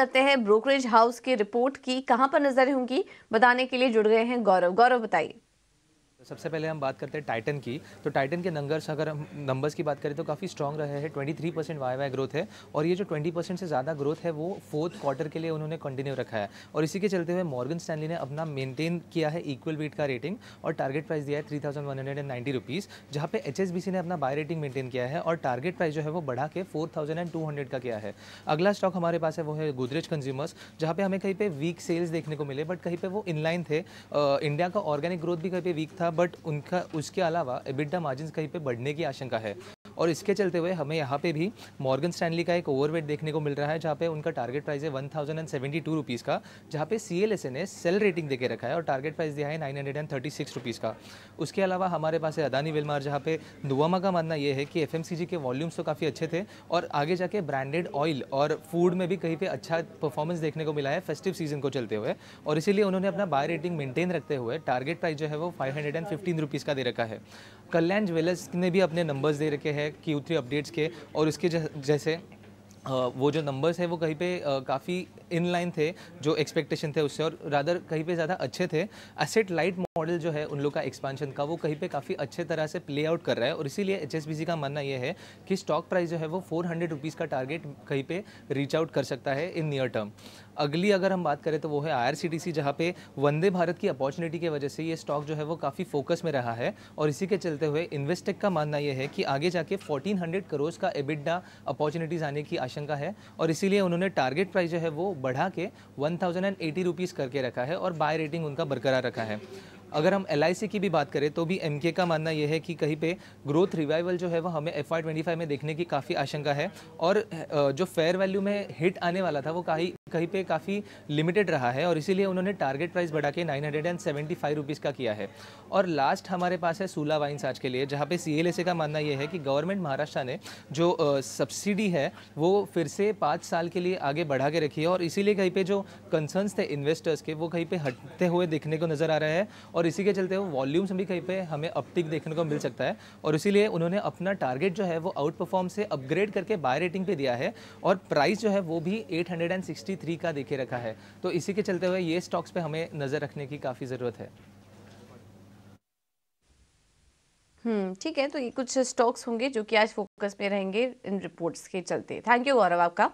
करते हैं brokerage house की रिपोर्ट की कहां पर नजरें होंगी बताने के लिए जुड़ गए हैं गौरव गौरव बताइए तो सबसे पहले हम बात करते हैं टाइटन की तो टाइटन के नंगर्स अगर हम नंबर्स की बात करें तो काफ़ी स्ट्रॉग रहे हैं twenty three percent Y Y growth है और ये जो ट्वेंटी परसेंट से ज़्यादा ग्रोथ है वो फोर्थ क्वार्टर के लिए उन्होंने कंटिन्यू रखा है और इसी के चलते हुए मॉर्गन स्टैनली ने अपना मेंटेन किया है इक्वल वेट का रेटिंग और टारगेट प्राइस दिया है three thousand one hundred and ninety rupees जहाँ पे एच एस बी सी ने अपना बाय रेटिंग मेंटेन किया है और टारगेट प्राइस जो है वो बढ़ा के four thousand and two hundred का किया है अगला स्टॉक हमारे पास है वो है गोदरेज कंज्यूमर्स जहाँ पे हमें कहीं पे वीक सेल्स देखने को मिले बट कहीं पे वो इनलाइन थे इंडिया का ऑर्गेनिक ग्रोथ भी कहीं पे वीक था बट उनका उसके अलावा एबिडा मार्जिन कहीं पे बढ़ने की आशंका है और इसके चलते हुए हमें यहाँ पे भी मॉर्गन स्टैनली का एक ओवरवेट देखने को मिल रहा है जहाँ पे उनका टारगेट प्राइस है one thousand and seventy two rupees का जहाँ पे सी एल एस ने सेल रेटिंग देके रखा है और टारगेट प्राइस दिया है nine hundred and thirty six rupees का उसके अलावा हमारे पास है अदानी विलमार जहाँ पे नुवामा का मानना यह है कि एफ एम सी जी के वॉल्यूम्स तो काफ़ी अच्छे थे और आगे जाके ब्रांडेड ऑयल और फूड में भी कहीं पर अच्छा परफॉर्मेंस देखने को मिला है फेस्टिव सीजन को चलते हुए और इसीलिए उन्होंने अपना बाय रेटिंग मेंटेन रखते हुए टारगेट प्राइस जो है वो five hundred and fifteen rupees का दे रखा है कल्याण ज्वेलर्स ने भी अपने नंबर्स दे रखे हैं क्यू थ्री अपडेट्स के और उसके जैसे वो जो नंबर्स है वो कहीं पे काफ़ी इनलाइन थे जो एक्सपेक्टेशन थे उससे और रादर कहीं पे ज़्यादा अच्छे थे एसेट लाइट मॉडल जो है उन लोग का एक्सपांशन का वो कहीं पे काफ़ी अच्छे तरह से प्ले आउट कर रहा है और इसीलिए एच का मानना ये है कि स्टॉक प्राइस जो है वो फोर हंड्रेड रुपीज़ का टारगेट कहीं पर रीच आउट कर सकता है इन नियर टर्म अगली अगर हम बात करें तो वो है आई जहाँ पे वंदे भारत की अपॉर्चुनिटी की वजह से ये स्टॉक जो है वो काफ़ी फोकस में रहा है और इसी के चलते हुए इन्वेस्टेक का मानना यह है कि आगे जाके 1400 करोड़ का एबिडा अपॉर्चुनिटीज़ आने की आशंका है और इसीलिए उन्होंने टारगेट प्राइस जो है वो बढ़ा के वन थाउजेंड करके रखा है और बाय रेटिंग उनका बरकरार रखा है अगर हम एल की भी बात करें तो भी एम का मानना यह है कि कहीं पे ग्रोथ रिवाइवल जो है वह हमें एफ आई में देखने की काफ़ी आशंका है और जो फेयर वैल्यू में हिट आने वाला था वो काफ़ी कहीं पे काफ़ी लिमिटेड रहा है और इसीलिए उन्होंने टारगेट प्राइस बढ़ा के nine hundred and seventy five rupees का किया है और लास्ट हमारे पास है सूला वाइन्स आज के लिए जहाँ पे सी का मानना यह है कि गवर्नमेंट महाराष्ट्र ने जो सब्सिडी है वो फिर से पाँच साल के लिए आगे बढ़ा के रखी है और इसीलिए कहीं पर जो कंसर्न्स थे इन्वेस्टर्स के वो कहीं पर हटते हुए देखने को नज़र आ रहा है और इसी के चलते वो वॉल्यूम्स भी कहीं पर हमें अपटिक देखने को मिल सकता है और इसीलिए उन्होंने अपना टारगेट जो है वो आउट परफॉर्म से अपग्रेड करके बाय रेटिंग पे दिया है और प्राइस जो है वो भी eight hundred and sixty three का देखे रखा है तो इसी के चलते हुए ये स्टॉक्स पे हमें नज़र रखने की काफ़ी ज़रूरत है हम्म ठीक है तो ये कुछ स्टॉक्स होंगे जो कि आज फोकस में रहेंगे इन रिपोर्ट्स के चलते थैंक यू गौरव आपका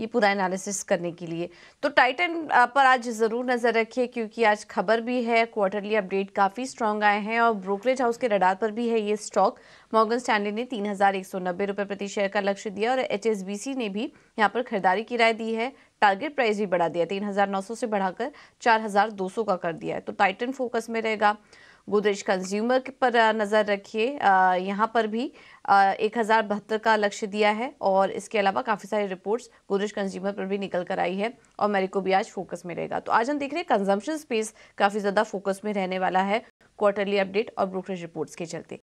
ये पूरा एनालिसिस करने के लिए तो टाइटन पर आज ज़रूर नज़र रखिए क्योंकि आज खबर भी है क्वार्टरली अपडेट काफ़ी स्ट्रॉन्ग आए हैं और ब्रोकरेज हाउस के रडार पर भी है ये स्टॉक मॉर्गन स्टैंडर्ड ने तीन हज़ार एक सौ नब्बे रुपए प्रति शेयर का लक्ष्य दिया और एच एस बी सी ने भी यहाँ पर खरीदारी की राय दी है टारगेट प्राइस भी बढ़ा दिया तीन हज़ार नौ सौ से बढ़ाकर चार हज़ार दो सौ का कर दिया है तो टाइटन फोकस में रहेगा गोदरेज कंज्यूमर पर नज़र रखिए यहाँ पर भी एक हज़ार बहत्तर का लक्ष्य दिया है और इसके अलावा काफ़ी सारी रिपोर्ट्स गोदरेज कंज्यूमर पर भी निकल कर आई है और मेरिको भी आज फोकस में रहेगा तो आज हम देख रहे हैं कंजम्पशन स्पेस काफ़ी ज़्यादा फोकस में रहने वाला है क्वार्टरली अपडेट और ब्रोकरेज रिपोर्ट्स के चलते